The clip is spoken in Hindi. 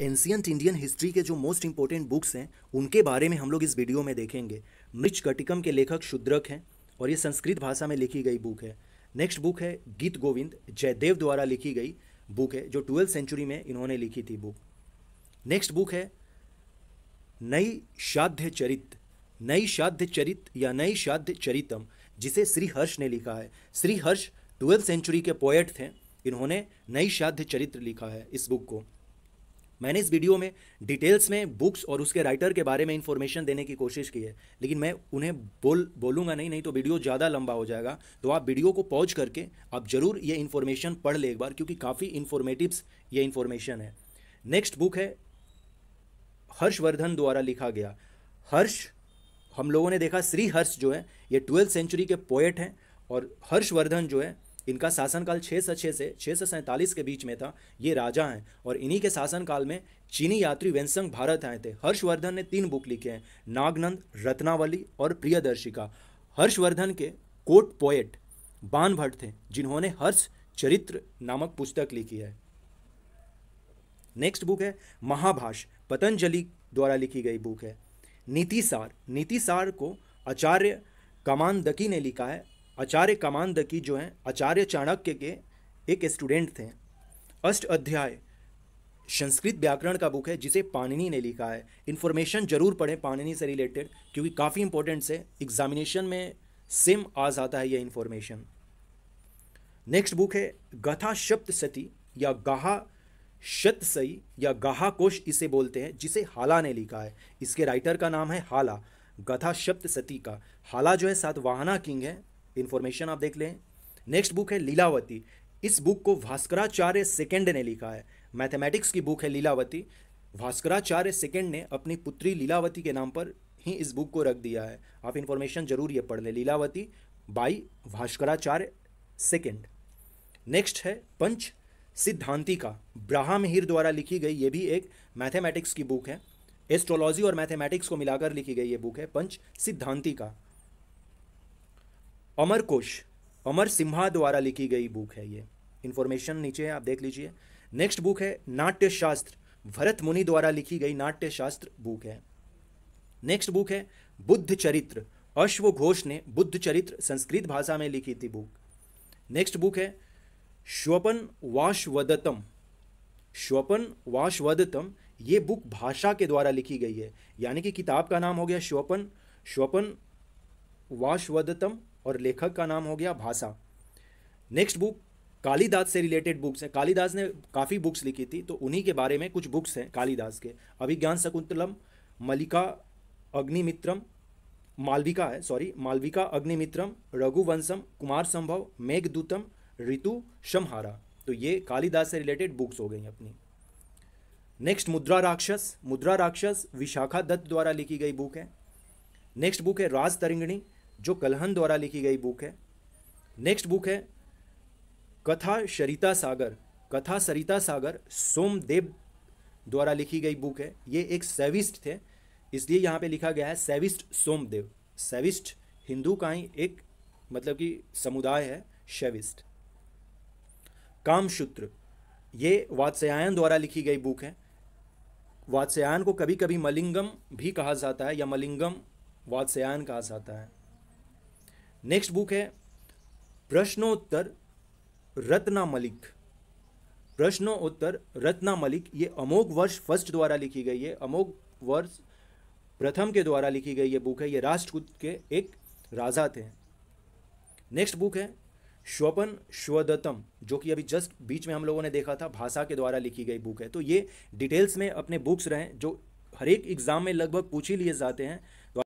एंशियंट इंडियन हिस्ट्री के जो मोस्ट इंपॉर्टेंट बुक्स हैं उनके बारे में हम लोग इस वीडियो में देखेंगे मृच कटिकम के लेखक शुद्रक हैं और ये संस्कृत भाषा में लिखी गई बुक है नेक्स्ट बुक है गीत गोविंद जयदेव द्वारा लिखी गई बुक है जो ट्वेल्थ सेंचुरी में इन्होंने लिखी थी बुक नेक्स्ट बुक है नई श्राद्ध चरित नई श्राद्ध चरित या नई श्राद्ध चरितम जिसे श्री हर्ष ने लिखा है श्री हर्ष ट्वेल्थ सेंचुरी के पोएट थे इन्होंने नई श्राद्ध चरित्र लिखा है इस बुक को मैंने इस वीडियो में डिटेल्स में बुक्स और उसके राइटर के बारे में इन्फॉर्मेशन देने की कोशिश की है लेकिन मैं उन्हें बोल बोलूँगा नहीं नहीं तो वीडियो ज़्यादा लंबा हो जाएगा तो आप वीडियो को पॉज करके आप ज़रूर ये इन्फॉर्मेशन पढ़ लें एक बार क्योंकि काफ़ी इन्फॉर्मेटिवस ये इन्फॉर्मेशन है नेक्स्ट बुक है हर्षवर्धन द्वारा लिखा गया हर्ष हम लोगों ने देखा श्री हर्ष जो है ये ट्वेल्थ सेंचुरी के पोएट हैं और हर्षवर्धन जो है इनका शासनकाल छः सौ छः से छः सौ सैंतालीस के बीच में था ये राजा हैं और इन्हीं के शासनकाल में चीनी यात्री वेंसंग भारत आए थे हर्षवर्धन ने तीन बुक लिखे हैं नागनंद रत्नावली और प्रियदर्शिका हर्षवर्धन के कोट पोएट बान भट्ट थे जिन्होंने हर्ष चरित्र नामक पुस्तक लिखी है नेक्स्ट बुक है महाभाष पतंजलि द्वारा लिखी गई बुक है नीतिसार नीतिसार को आचार्य कमानदकी ने लिखा है आचार्य की जो हैं आचार्य चाणक्य के एक स्टूडेंट थे अष्ट अध्याय संस्कृत व्याकरण का बुक है जिसे पाणिनि ने लिखा है इन्फॉर्मेशन जरूर पढ़ें पाणिनि से रिलेटेड क्योंकि काफ़ी इंपॉर्टेंट से एग्जामिनेशन में सेम आ जाता है यह इन्फॉर्मेशन नेक्स्ट बुक है गथा शब्द सती या गाहा शत सई या गाहा कोश इसे बोलते हैं जिसे हाला ने लिखा है इसके राइटर का नाम है हाला गथा शब्द सती का हाला जो है सातवाहना किंग है इन्फॉर्मेशन आप देख लें नेक्स्ट बुक है लीलावती इस बुक को भास्कराचार्य सेकेंड ने लिखा है मैथमेटिक्स की बुक है लीलावती भास्कराचार्य सेकेंड ने अपनी पुत्री लीलावती के नाम पर ही इस बुक को रख दिया है आप इन्फॉर्मेशन जरूर ये पढ़ लें Lilavati by Bhaskaracharya second next है पंच सिद्धांति का ब्राहा द्वारा लिखी गई ये भी एक मैथमेटिक्स की बुक है एस्ट्रोलॉजी और मैथमेटिक्स को मिलाकर लिखी गई ये बुक है पंच सिद्धांति का अमरकोश अमर सिम्हा द्वारा लिखी गई बुक है ये इन्फॉर्मेशन नीचे आप देख लीजिए नेक्स्ट बुक है नाट्यशास्त्र भरत मुनि द्वारा लिखी गई नाट्यशास्त्र बुक है नेक्स्ट बुक है बुद्ध चरित्र अश्व घोष ने बुद्ध चरित्र संस्कृत भाषा में लिखी थी बुक नेक्स्ट बुक है श्वपन वाशवदतम श्वपन वाशवदतम ये बुक भाषा के द्वारा लिखी गई है यानी कि किताब का नाम हो गया श्वपन श्वपन वाशवदतम और लेखक का नाम हो गया भाषा नेक्स्ट बुक कालीदास से रिलेटेड बुक्स हैं कालीदास ने काफ़ी बुक्स लिखी थी तो उन्हीं के बारे में कुछ बुक्स हैं कालीदास के अभिज्ञान शकुंतलम मलिका अग्निमित्रम मालविका है सॉरी मालविका अग्निमित्रम रघुवंशम कुमार संभव मेघदूतम ऋतु शमहारा तो ये कालिदास से रिलेटेड बुक्स हो गई अपनी नेक्स्ट मुद्रा राक्षस मुद्रा राक्षस विशाखा दत्त द्वारा लिखी गई बुक है नेक्स्ट बुक है राज तरिंगणी जो कलहन द्वारा लिखी गई बुक है नेक्स्ट बुक है कथा सरिता सागर कथा सरिता सागर सोमदेव द्वारा लिखी गई बुक है ये एक सेविस्ट थे इसलिए यहाँ पे लिखा गया है सेविस्ट सोमदेव सेविस्ट हिंदू का ही एक मतलब कि समुदाय है शैविस्ट कामसूत्र ये वात्स्यायन द्वारा लिखी गई बुक है वात्स्यायन को कभी कभी मलिंगम भी कहा जाता है या मलिंगम वात्स्यायन कहा जाता है नेक्स्ट बुक है प्रश्नोत्तर रत्ना मलिक प्रश्नोत्तर रत्ना मलिक ये अमोघ वर्ष फर्स्ट द्वारा लिखी गई है अमोघ वर्ष प्रथम के द्वारा लिखी गई ये बुक है ये राष्ट्रकूट के एक राजा थे नेक्स्ट बुक है श्वपन श्वदत्तम जो कि अभी जस्ट बीच में हम लोगों ने देखा था भाषा के द्वारा लिखी गई बुक है तो ये डिटेल्स में अपने बुक्स रहें जो हर एक एग्ज़ाम में लगभग पूछ ही लिए जाते हैं